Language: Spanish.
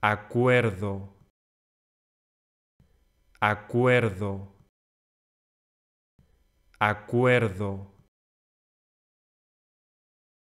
acuerdo, acuerdo, acuerdo.